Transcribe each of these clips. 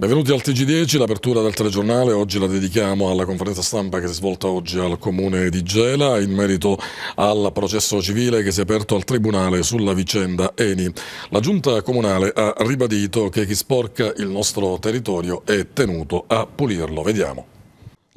Benvenuti al TG10, l'apertura del telegiornale, oggi la dedichiamo alla conferenza stampa che si è svolta oggi al comune di Gela in merito al processo civile che si è aperto al tribunale sulla vicenda Eni. La giunta comunale ha ribadito che chi sporca il nostro territorio è tenuto a pulirlo. Vediamo.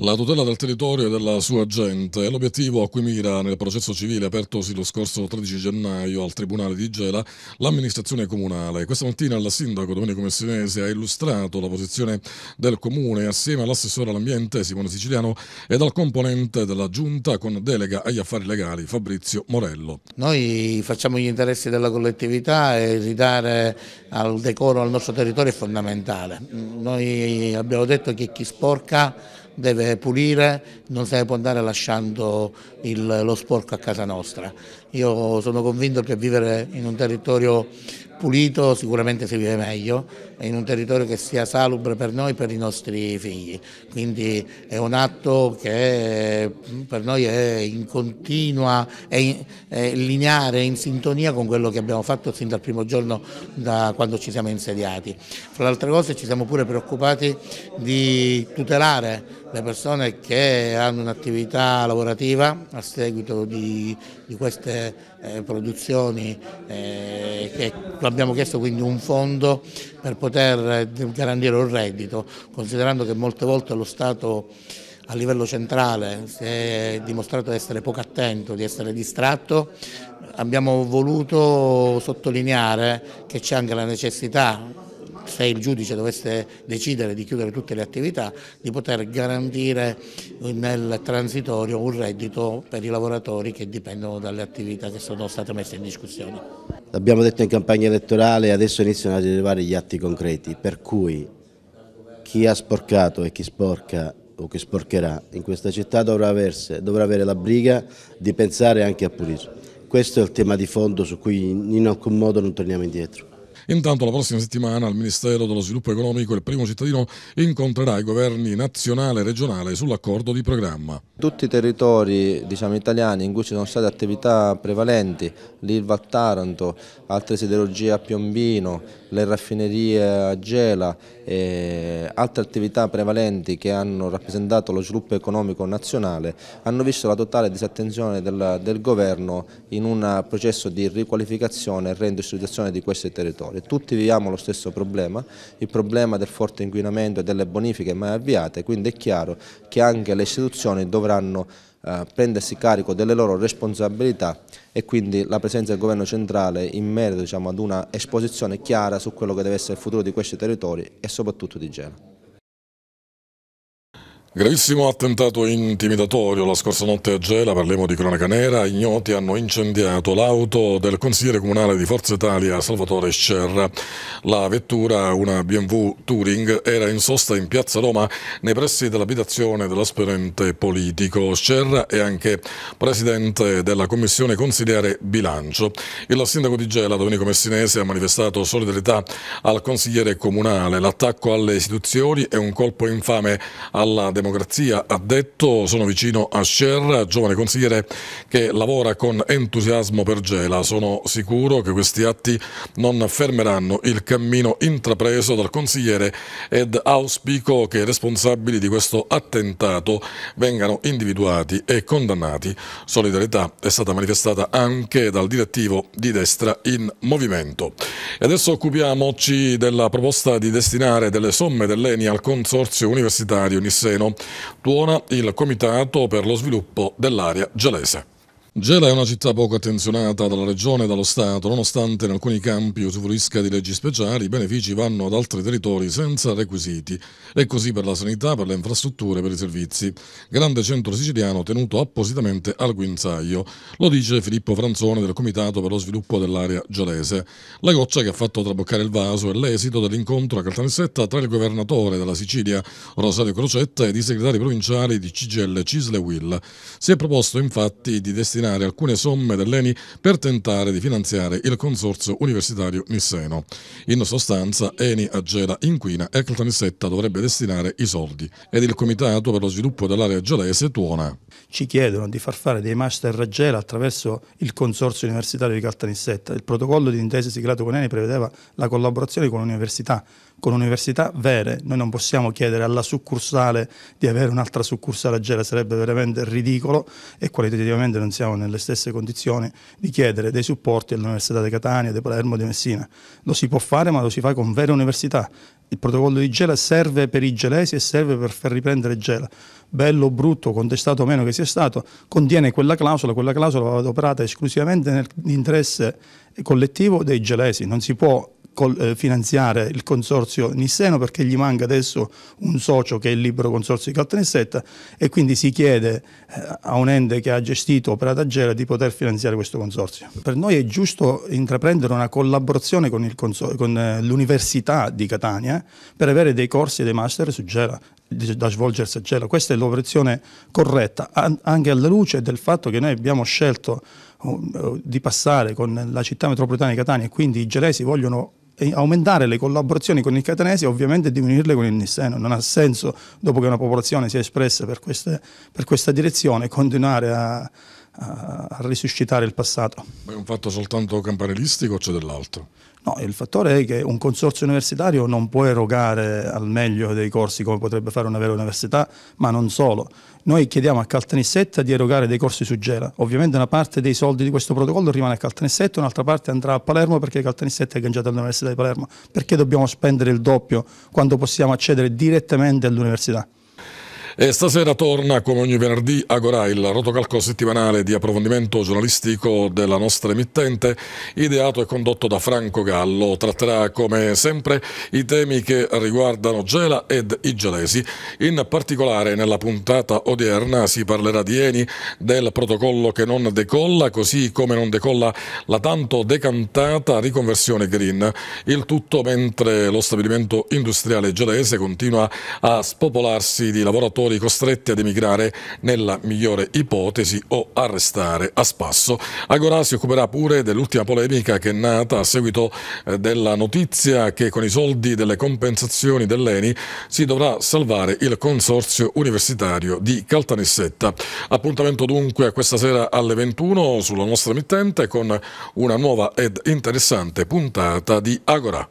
La tutela del territorio e della sua gente è l'obiettivo a cui mira nel processo civile apertosi lo scorso 13 gennaio al Tribunale di Gela l'amministrazione comunale. Questa mattina il sindaco Domenico Messinese ha illustrato la posizione del comune assieme all'assessore all'ambiente Simone Siciliano ed al componente della giunta con delega agli affari legali Fabrizio Morello. Noi facciamo gli interessi della collettività e ridare al decoro al nostro territorio è fondamentale. Noi abbiamo detto che chi sporca deve pulire, non se ne può andare lasciando il, lo sporco a casa nostra. Io sono convinto che vivere in un territorio pulito sicuramente si vive meglio, in un territorio che sia salubre per noi e per i nostri figli. Quindi è un atto che mm, per noi è in continua, è, in, è lineare, in sintonia con quello che abbiamo fatto sin dal primo giorno da quando ci siamo insediati. Fra le altre cose ci siamo pure preoccupati di tutelare le persone che hanno un'attività lavorativa a seguito di, di queste eh, produzioni, eh, che abbiamo chiesto quindi un fondo per poter garantire un reddito, considerando che molte volte lo Stato a livello centrale si è dimostrato di essere poco attento, di essere distratto, abbiamo voluto sottolineare che c'è anche la necessità se il giudice dovesse decidere di chiudere tutte le attività, di poter garantire nel transitorio un reddito per i lavoratori che dipendono dalle attività che sono state messe in discussione. L'abbiamo detto in campagna elettorale e adesso iniziano ad arrivare gli atti concreti, per cui chi ha sporcato e chi sporca o che sporcherà in questa città dovrà, averse, dovrà avere la briga di pensare anche a pulire. Questo è il tema di fondo su cui in alcun modo non torniamo indietro. Intanto la prossima settimana al Ministero dello Sviluppo Economico il primo cittadino incontrerà i governi nazionale e regionale sull'accordo di programma. Tutti i territori diciamo, italiani in cui ci sono state attività prevalenti, l'Ilva a Taranto, altre siderurgie a Piombino, le raffinerie a Gela e altre attività prevalenti che hanno rappresentato lo sviluppo economico nazionale hanno visto la totale disattenzione del, del governo in un processo di riqualificazione e reindustrializzazione di questi territori. Tutti viviamo lo stesso problema, il problema del forte inquinamento e delle bonifiche mai avviate, quindi è chiaro che anche le istituzioni dovranno eh, prendersi carico delle loro responsabilità e quindi la presenza del governo centrale in merito diciamo, ad una esposizione chiara su quello che deve essere il futuro di questi territori e soprattutto di Gela. Gravissimo attentato intimidatorio la scorsa notte a Gela, parliamo di cronaca nera, ignoti hanno incendiato l'auto del consigliere comunale di Forza Italia Salvatore Scerra. La vettura, una BMW Touring, era in sosta in piazza Roma nei pressi dell'abitazione dell'aspirante politico. Scerra è anche presidente della commissione consigliere bilancio. Il sindaco di Gela, Domenico Messinese, ha manifestato solidarietà al consigliere comunale. L'attacco alle istituzioni è un colpo infame alla democrazia democrazia, ha detto sono vicino a Sher, giovane consigliere che lavora con entusiasmo per Gela. Sono sicuro che questi atti non fermeranno il cammino intrapreso dal consigliere ed auspico che i responsabili di questo attentato vengano individuati e condannati. Solidarietà è stata manifestata anche dal direttivo di destra in movimento. E adesso occupiamoci della proposta di destinare delle somme dell'ENI al Consorzio Universitario Nisseno Tuona il Comitato per lo sviluppo dell'area gelese. Gela è una città poco attenzionata dalla regione e dallo Stato, nonostante in alcuni campi usufruisca di leggi speciali, i benefici vanno ad altri territori senza requisiti. E così per la sanità, per le infrastrutture, per i servizi. Grande centro siciliano tenuto appositamente al guinzaglio. Lo dice Filippo Franzone del Comitato per lo sviluppo dell'area gelese. La goccia che ha fatto traboccare il vaso è l'esito dell'incontro a Caltanissetta tra il governatore della Sicilia, Rosario Crocetta, ed i segretari provinciali di CGL Cisle Will. Si è proposto infatti di destinare destinare alcune somme dell'ENI per tentare di finanziare il consorzio universitario Nisseno. In sostanza, ENI Agela inquina e Caltanissetta dovrebbe destinare i soldi ed il Comitato per lo sviluppo dell'area gelese tuona. Ci chiedono di far fare dei master a Gela attraverso il consorzio universitario di Caltanissetta. Il protocollo di intesa siglato con ENI prevedeva la collaborazione con l'università con università vere. Noi non possiamo chiedere alla succursale di avere un'altra succursale a Gela, sarebbe veramente ridicolo e qualitativamente non siamo nelle stesse condizioni di chiedere dei supporti all'Università di Catania, di Palermo, di Messina. Lo si può fare, ma lo si fa con vere università. Il protocollo di Gela serve per i gelesi e serve per far riprendere Gela. Bello brutto, contestato o meno che sia stato, contiene quella clausola, quella clausola va adoperata esclusivamente nell'interesse collettivo dei gelesi, non si può col, eh, finanziare il consorzio Nisseno perché gli manca adesso un socio che è il libero consorzio di Caltanissetta e quindi si chiede eh, a un ente che ha gestito Operata Gela di poter finanziare questo consorzio. Per noi è giusto intraprendere una collaborazione con, eh, l'Università eh, di Catania eh, per avere dei corsi e dei master su Gela da svolgersi a Gela. Questa è l'operazione corretta, anche alla luce del fatto che noi abbiamo scelto oh, oh, di passare con la città metropolitana di Catania e quindi i gelesi vogliono aumentare le collaborazioni con il catanese e ovviamente diminuirle con il nisseno. Non ha senso, dopo che una popolazione si è espressa per, queste, per questa direzione, continuare a, a, a risuscitare il passato. Ma è un fatto soltanto campanilistico o c'è dell'altro? No, il fattore è che un consorzio universitario non può erogare al meglio dei corsi come potrebbe fare una vera università, ma non solo noi chiediamo a Caltanissetta di erogare dei corsi su Gela. Ovviamente una parte dei soldi di questo protocollo rimane a Caltanissetta, un'altra parte andrà a Palermo perché Caltanissetta è agganciata all'Università di Palermo. Perché dobbiamo spendere il doppio quando possiamo accedere direttamente all'università? E stasera torna come ogni venerdì Agorà, il rotocalco settimanale di approfondimento giornalistico della nostra emittente, ideato e condotto da Franco Gallo. Tratterà come sempre i temi che riguardano Gela ed i gelesi. In particolare nella puntata odierna si parlerà di Eni, del protocollo che non decolla, così come non decolla la tanto decantata riconversione green. Il tutto mentre lo stabilimento industriale gelese continua a spopolarsi di lavoratori lavoratori costretti ad emigrare nella migliore ipotesi o a restare a spasso. Agora si occuperà pure dell'ultima polemica che è nata a seguito eh, della notizia che con i soldi delle compensazioni dell'ENI si dovrà salvare il consorzio universitario di Caltanissetta. Appuntamento dunque a questa sera alle 21 sulla nostra emittente con una nuova ed interessante puntata di Agora.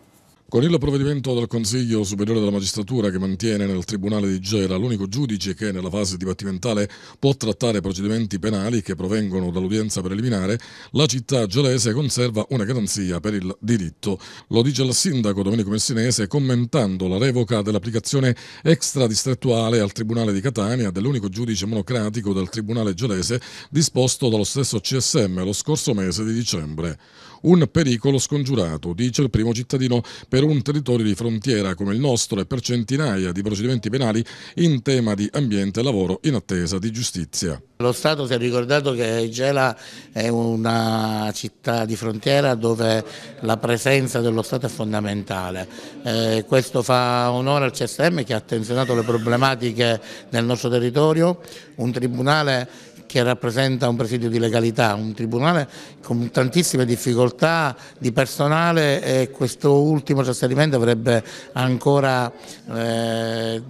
Con il provvedimento del Consiglio Superiore della Magistratura che mantiene nel Tribunale di Gela l'unico giudice che nella fase dibattimentale può trattare procedimenti penali che provengono dall'udienza preliminare, la città gelese conserva una garanzia per il diritto. Lo dice il sindaco Domenico Messinese commentando la revoca dell'applicazione extradistrettuale al Tribunale di Catania dell'unico giudice monocratico del Tribunale gelese disposto dallo stesso CSM lo scorso mese di dicembre un pericolo scongiurato, dice il primo cittadino per un territorio di frontiera come il nostro e per centinaia di procedimenti penali in tema di ambiente e lavoro in attesa di giustizia. Lo Stato si è ricordato che Gela è una città di frontiera dove la presenza dello Stato è fondamentale. Eh, questo fa onore al CSM che ha attenzionato le problematiche del nostro territorio, un tribunale che rappresenta un presidio di legalità, un tribunale con tantissime difficoltà di personale e questo ultimo trasferimento avrebbe ancora eh,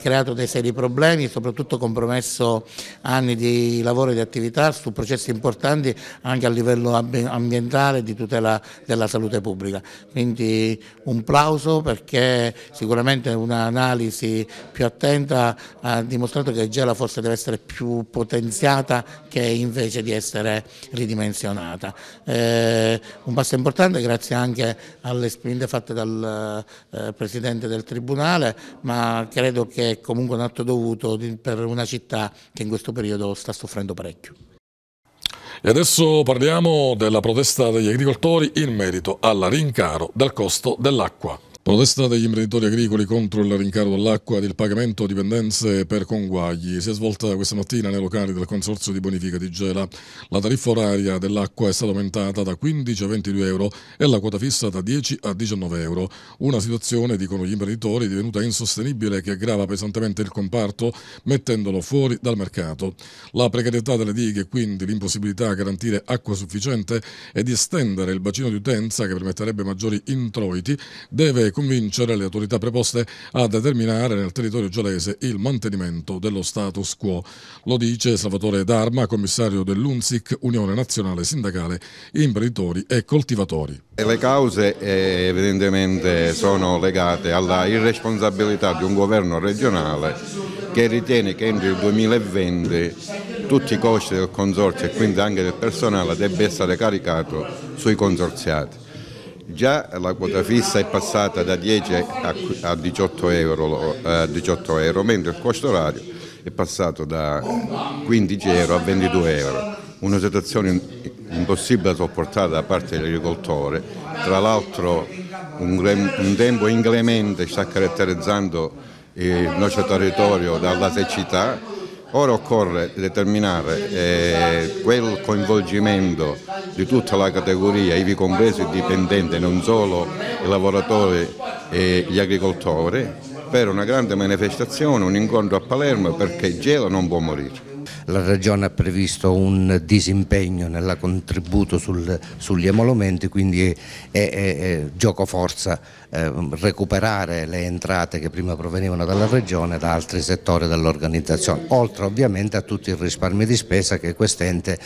creato dei seri problemi, soprattutto compromesso anni di lavoro e di attività su processi importanti anche a livello ambientale e di tutela della salute pubblica. Quindi un plauso perché sicuramente un'analisi più attenta ha dimostrato che Gela forse deve essere più potenziata limitata che invece di essere ridimensionata. Eh, un passo importante grazie anche alle spinte fatte dal eh, Presidente del Tribunale, ma credo che è comunque un atto dovuto di, per una città che in questo periodo sta soffrendo parecchio. E adesso parliamo della protesta degli agricoltori in merito alla rincaro del costo dell'acqua. Protesta degli imprenditori agricoli contro il rincaro dell'acqua e del pagamento dipendenze per conguagli. Si è svolta questa mattina nei locali del Consorzio di Bonifica di Gela. La tariffa oraria dell'acqua è stata aumentata da 15 a 22 euro e la quota fissa da 10 a 19 euro. Una situazione, dicono gli imprenditori, divenuta insostenibile che aggrava pesantemente il comparto mettendolo fuori dal mercato. La precarietà delle dighe e quindi l'impossibilità a garantire acqua sufficiente e di estendere il bacino di utenza che permetterebbe maggiori introiti deve convincere le autorità preposte a determinare nel territorio gialese il mantenimento dello status quo. Lo dice Salvatore D'Arma, commissario dell'UNSIC, Unione Nazionale Sindacale Imprenditori e Coltivatori. Le cause eh, evidentemente sono legate alla irresponsabilità di un governo regionale che ritiene che entro il 2020 tutti i costi del consorzio e quindi anche del personale debba essere caricato sui consorziati. Già la quota fissa è passata da 10 a 18 euro, a 18 eh, euro mentre il costo orario è passato da 15 euro a 22 euro. Una situazione impossibile da sopportare da parte dell'agricoltore, tra l'altro un, un tempo inclemente sta caratterizzando il nostro territorio dalla siccità Ora occorre determinare eh, quel coinvolgimento di tutta la categoria, ivi compresi i dipendenti, non solo i lavoratori e gli agricoltori, per una grande manifestazione, un incontro a Palermo perché Gela non può morire la Regione ha previsto un disimpegno nel contributo sul, sugli emolumenti, quindi è, è, è gioco forza eh, recuperare le entrate che prima provenivano dalla Regione da altri settori dell'organizzazione, oltre ovviamente a tutti i risparmi di spesa che quest'ente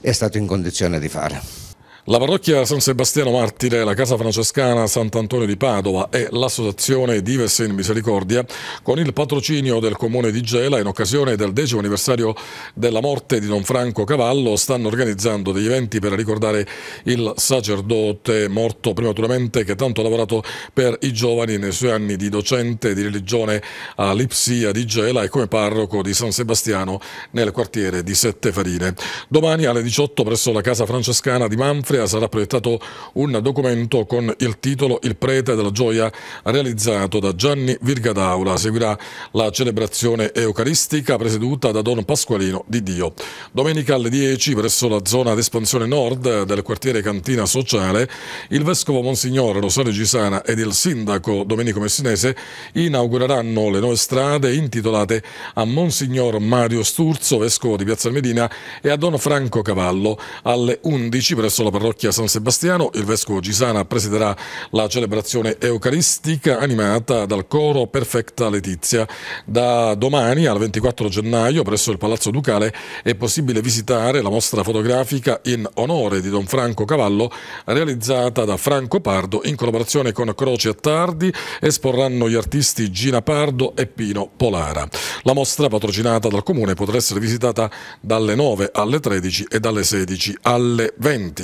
è stato in condizione di fare. La parrocchia San Sebastiano Martire, la Casa Francescana Sant'Antonio di Padova e l'associazione Dives in Misericordia, con il patrocinio del comune di Gela, in occasione del decimo anniversario della morte di Don Franco Cavallo, stanno organizzando degli eventi per ricordare il sacerdote morto prematuramente che tanto ha lavorato per i giovani nei suoi anni di docente di religione all'Ipsia di Gela e come parroco di San Sebastiano nel quartiere di Sette Farine. Domani alle 18 presso la Casa Francescana di Manfred Ivrea sarà proiettato un documento con il titolo Il prete della gioia realizzato da Gianni Virgadaula. Seguirà la celebrazione eucaristica presieduta da Don Pasqualino di Dio. Domenica alle 10 presso la zona d'espansione nord del quartiere Cantina Sociale il Vescovo Monsignor Rosario Gisana ed il Sindaco Domenico Messinese inaugureranno le nuove strade intitolate a Monsignor Mario Sturzo, Vescovo di Piazza Medina e a Don Franco Cavallo alle 11 presso la parrocchia parrocchia San Sebastiano, il vescovo Gisana presiderà la celebrazione eucaristica animata dal coro Perfetta Letizia. Da domani al 24 gennaio presso il Palazzo Ducale è possibile visitare la mostra fotografica in onore di Don Franco Cavallo realizzata da Franco Pardo in collaborazione con Croce Attardi. Esporranno gli artisti Gina Pardo e Pino Polara. La mostra patrocinata dal comune potrà essere visitata dalle 9 alle 13 e dalle 16 alle 20.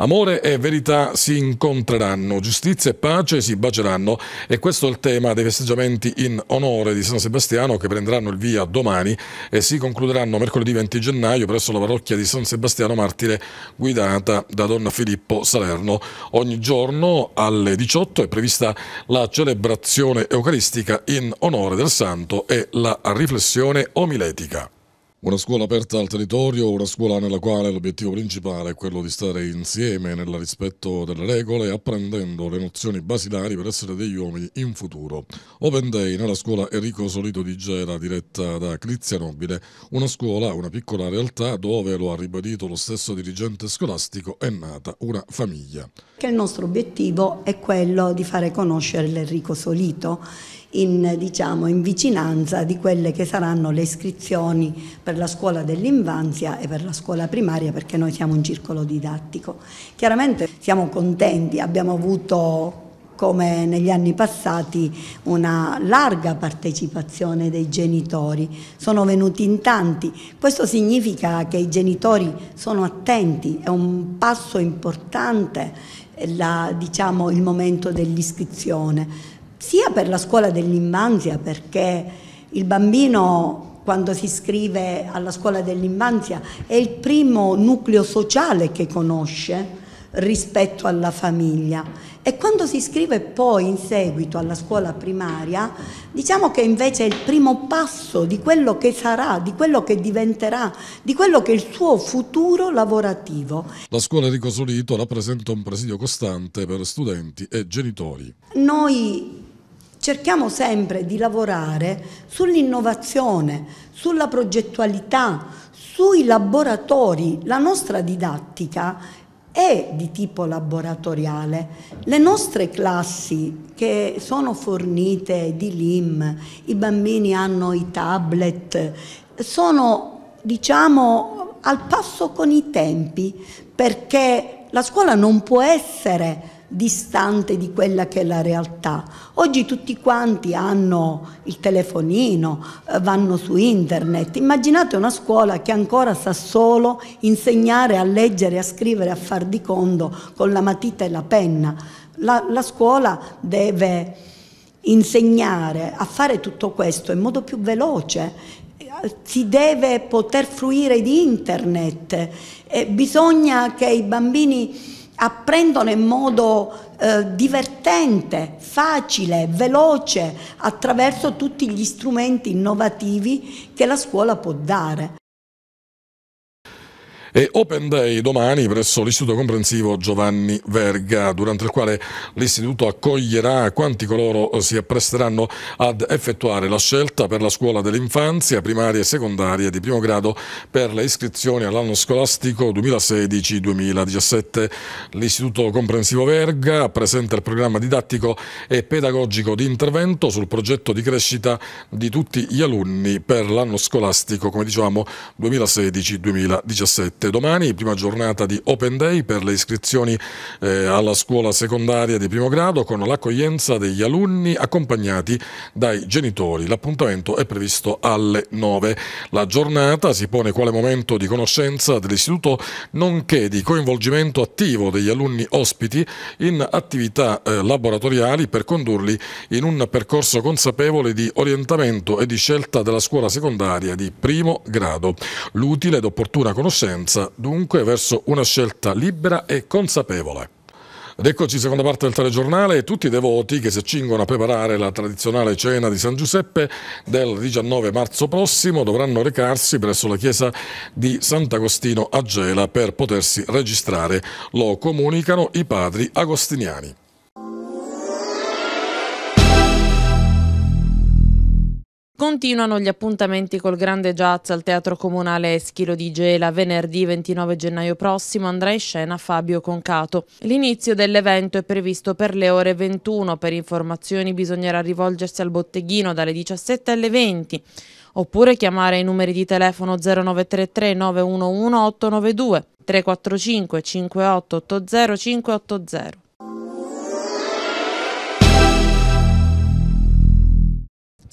Amore e verità si incontreranno, giustizia e pace si baceranno e questo è il tema dei festeggiamenti in onore di San Sebastiano che prenderanno il via domani e si concluderanno mercoledì 20 gennaio presso la parrocchia di San Sebastiano Martire guidata da Don Filippo Salerno. Ogni giorno alle 18 è prevista la celebrazione eucaristica in onore del santo e la riflessione omiletica. Una scuola aperta al territorio, una scuola nella quale l'obiettivo principale è quello di stare insieme nel rispetto delle regole, apprendendo le nozioni basilari per essere degli uomini in futuro. Open Day nella scuola Enrico Solito di Gera, diretta da Crizia Nobile, una scuola, una piccola realtà dove, lo ha ribadito lo stesso dirigente scolastico, è nata una famiglia. Che il nostro obiettivo è quello di fare conoscere l'Enrico Solito in, diciamo, in vicinanza di quelle che saranno le iscrizioni per la scuola dell'infanzia e per la scuola primaria perché noi siamo un circolo didattico. Chiaramente siamo contenti, abbiamo avuto come negli anni passati una larga partecipazione dei genitori, sono venuti in tanti, questo significa che i genitori sono attenti, è un passo importante la, diciamo, il momento dell'iscrizione sia per la scuola dell'infanzia perché il bambino quando si iscrive alla scuola dell'infanzia è il primo nucleo sociale che conosce rispetto alla famiglia e quando si iscrive poi in seguito alla scuola primaria diciamo che invece è il primo passo di quello che sarà, di quello che diventerà, di quello che è il suo futuro lavorativo. La scuola di Cosolito rappresenta un presidio costante per studenti e genitori. Noi cerchiamo sempre di lavorare sull'innovazione, sulla progettualità, sui laboratori. La nostra didattica è di tipo laboratoriale. Le nostre classi che sono fornite di LIM, i bambini hanno i tablet, sono diciamo al passo con i tempi perché la scuola non può essere distante di quella che è la realtà. Oggi tutti quanti hanno il telefonino, eh, vanno su internet. Immaginate una scuola che ancora sa solo insegnare a leggere, a scrivere, a far di conto con la matita e la penna. La, la scuola deve insegnare a fare tutto questo in modo più veloce si deve poter fruire di internet, eh, bisogna che i bambini apprendono in modo eh, divertente, facile, veloce, attraverso tutti gli strumenti innovativi che la scuola può dare e Open Day domani presso l'Istituto Comprensivo Giovanni Verga, durante il quale l'Istituto accoglierà quanti coloro eh, si appresteranno ad effettuare la scelta per la scuola dell'infanzia, primaria e secondaria di primo grado per le iscrizioni all'anno scolastico 2016-2017. L'Istituto Comprensivo Verga presenta il programma didattico e pedagogico di intervento sul progetto di crescita di tutti gli alunni per l'anno scolastico, come dicevamo, 2016-2017. 7 domani, prima giornata di Open Day per le iscrizioni eh, alla scuola secondaria di primo grado con l'accoglienza degli alunni accompagnati dai genitori. L'appuntamento è previsto alle 9. La giornata si pone quale momento di conoscenza dell'istituto nonché di coinvolgimento attivo degli alunni ospiti in attività eh, laboratoriali per condurli in un percorso consapevole di orientamento e di scelta della scuola secondaria di primo grado. L'utile ed opportuna conoscenza tendenza dunque verso una scelta libera e consapevole. Ed eccoci seconda parte del telegiornale e tutti i devoti che si accingono a preparare la tradizionale cena di San Giuseppe del 19 marzo prossimo dovranno recarsi presso la chiesa di Sant'Agostino a Gela per potersi registrare, lo comunicano i padri agostiniani. Continuano gli appuntamenti col grande jazz al Teatro Comunale Eschilo di Gela. Venerdì 29 gennaio prossimo andrà in scena Fabio Concato. L'inizio dell'evento è previsto per le ore 21. Per informazioni bisognerà rivolgersi al botteghino dalle 17 alle 20 oppure chiamare i numeri di telefono 0933 911 892 345 5880 580.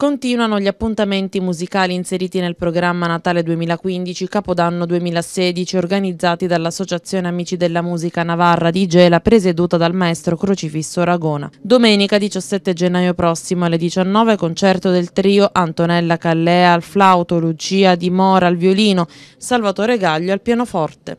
Continuano gli appuntamenti musicali inseriti nel programma Natale 2015 Capodanno 2016 organizzati dall'Associazione Amici della Musica Navarra di Gela presieduta dal maestro Crocifisso Ragona. Domenica 17 gennaio prossimo alle 19 concerto del trio Antonella Callea al flauto, Lucia Di Mora al violino, Salvatore Gaglio al pianoforte.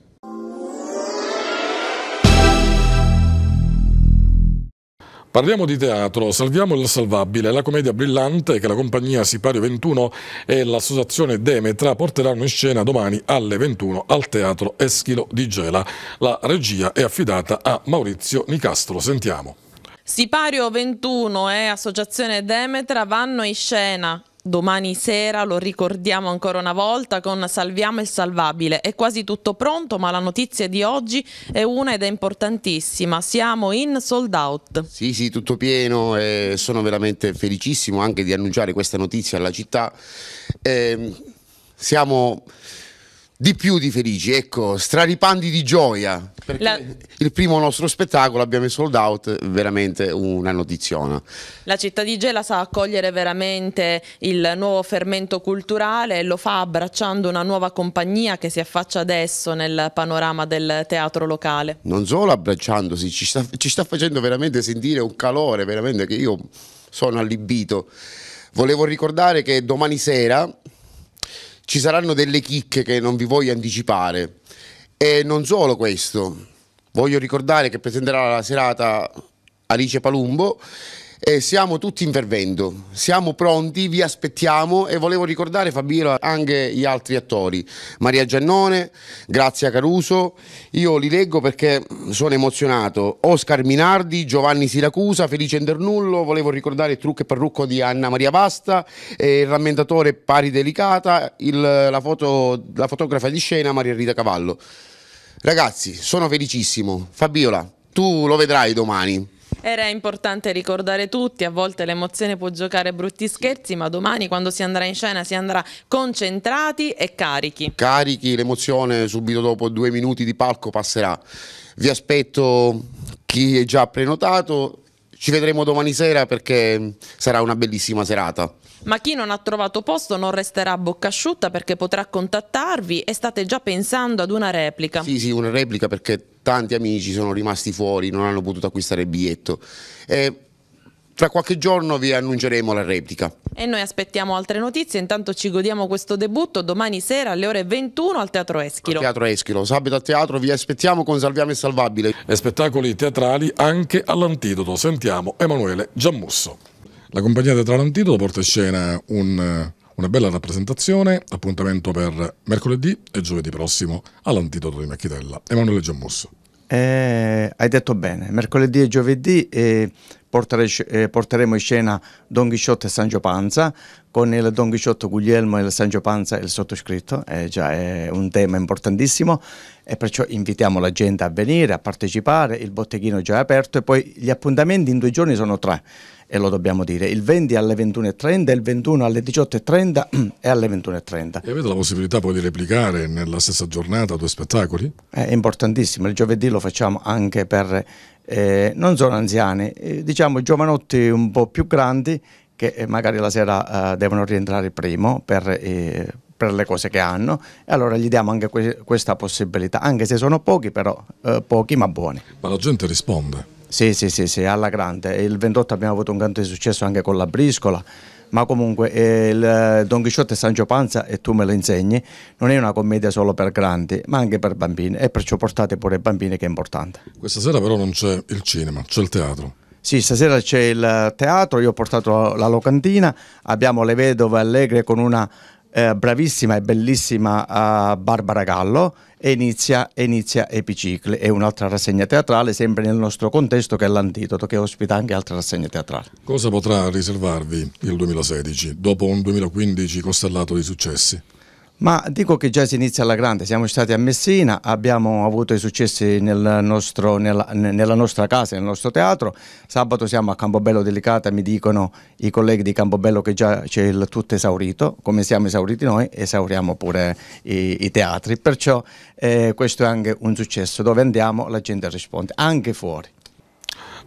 Parliamo di teatro, salviamo il salvabile, la commedia brillante che la compagnia Sipario 21 e l'associazione Demetra porteranno in scena domani alle 21 al teatro Eschilo di Gela. La regia è affidata a Maurizio Nicastro, sentiamo. Sipario 21 e Associazione Demetra vanno in scena Domani sera lo ricordiamo ancora una volta con Salviamo il Salvabile. È quasi tutto pronto, ma la notizia di oggi è una ed è importantissima. Siamo in sold out. Sì, sì, tutto pieno e sono veramente felicissimo anche di annunciare questa notizia alla città. Eh, siamo di più di felici, ecco, straripandi di gioia. Perché la... il primo nostro spettacolo abbiamo il sold out, veramente una notiziona. La città di Gela sa accogliere veramente il nuovo fermento culturale e lo fa abbracciando una nuova compagnia che si affaccia adesso nel panorama del teatro locale. Non solo abbracciandosi, ci sta, ci sta facendo veramente sentire un calore, veramente che io sono allibito. Volevo ricordare che domani sera ci saranno delle chicche che non vi voglio anticipare. E non solo questo, voglio ricordare che presenterà la serata Alice Palumbo e siamo tutti in fervento, siamo pronti, vi aspettiamo e volevo ricordare Fabio anche gli altri attori, Maria Giannone, Grazia Caruso, io li leggo perché sono emozionato, Oscar Minardi, Giovanni Siracusa, Felice Endernullo, volevo ricordare il trucco e parrucco di Anna Maria Pasta, il rammentatore Pari Delicata, il, la, foto, la fotografa di scena Maria Rita Cavallo. Ragazzi, sono felicissimo, Fabiola, tu lo vedrai domani. Era importante ricordare tutti, a volte l'emozione può giocare brutti scherzi, ma domani quando si andrà in scena si andrà concentrati e carichi. Carichi, l'emozione subito dopo due minuti di palco passerà. Vi aspetto chi è già prenotato ci vedremo domani sera perché sarà una bellissima serata. Ma chi non ha trovato posto non resterà a bocca asciutta perché potrà contattarvi e state già pensando ad una replica. Sì, sì, una replica perché tanti amici sono rimasti fuori, non hanno potuto acquistare il biglietto. Eh, tra qualche giorno vi annunceremo la replica. E noi aspettiamo altre notizie, intanto ci godiamo questo debutto domani sera alle ore 21 al Teatro Eschilo. Al teatro Eschilo, sabato a teatro vi aspettiamo con Salviamo e Salvabile. E spettacoli teatrali anche all'antidoto, sentiamo Emanuele Giammusso. La compagnia teatrale Antidoto porta in scena un una bella rappresentazione, appuntamento per mercoledì e giovedì prossimo all'Antidoto di Macchitella. Emanuele Giammusso. Eh, hai detto bene, mercoledì e giovedì e portere, eh, porteremo in scena Don Chisciotte e San Giopanza con il Don Chisciotte Guglielmo e il San Giopanza e il sottoscritto, è eh, già è un tema importantissimo e perciò invitiamo la gente a venire, a partecipare, il botteghino già è aperto e poi gli appuntamenti in due giorni sono tre e lo dobbiamo dire, il 20 alle 21.30, il 21 alle 18.30 e alle 21.30. E avete la possibilità poi di replicare nella stessa giornata due spettacoli? È importantissimo, il giovedì lo facciamo anche per eh, non sono anziani, eh, diciamo giovanotti un po' più grandi che eh, magari la sera eh, devono rientrare primo per, eh, per, le cose che hanno e allora gli diamo anche que- questa possibilità, anche se sono pochi però, pochi ma buoni. Ma la gente risponde. Sì, sì, sì, sì, alla grande. Il 28 abbiamo avuto un grande successo anche con la briscola ma comunque eh, il eh, Don Chisciotte e Sancio Panza, e tu me lo insegni, non è una commedia solo per grandi, ma anche per bambini, e perciò portate pure i bambini che è importante. Questa sera però non c'è il cinema, c'è il teatro. Sì, stasera c'è il teatro, io ho portato la locantina, abbiamo le vedove allegre con una eh, bravissima e bellissima eh, Barbara Gallo e inizia, inizia Epicicle, è un'altra rassegna teatrale, sempre nel nostro contesto che è l'Antidoto, che ospita anche altre rassegne teatrali. Cosa potrà riservarvi il 2016, dopo un 2015 costellato di successi? Ma dico che già si inizia alla grande, siamo stati a Messina, abbiamo avuto i successi nel nostro, nella, nella, nostra casa, nel nostro teatro, sabato siamo a Campobello Delicata, mi dicono i colleghi di Campobello che già c'è il tutto esaurito, come siamo esauriti noi esauriamo pure i, i teatri, perciò eh, questo è anche un successo, dove andiamo la gente risponde, anche fuori.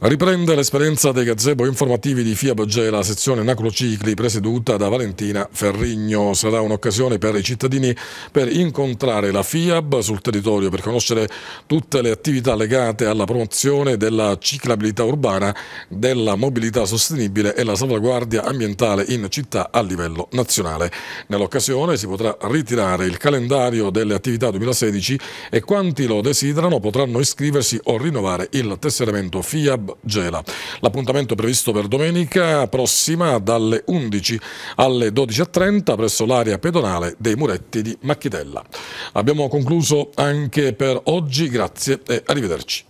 Riprende l'esperienza dei gazebo informativi di FIAB G, la sezione Nacrocicli presieduta da Valentina Ferrigno. Sarà un'occasione per i cittadini per incontrare la FIAB sul territorio, per conoscere tutte le attività legate alla promozione della ciclabilità urbana, della mobilità sostenibile e la salvaguardia ambientale in città a livello nazionale. Nell'occasione si potrà ritirare il calendario delle attività 2016 e quanti lo desiderano potranno iscriversi o rinnovare il tesseramento FIAB Gela. L'appuntamento è previsto per domenica prossima dalle 11 alle 12.30 presso l'area pedonale dei muretti di Macchitella. Abbiamo concluso anche per oggi, grazie e arrivederci.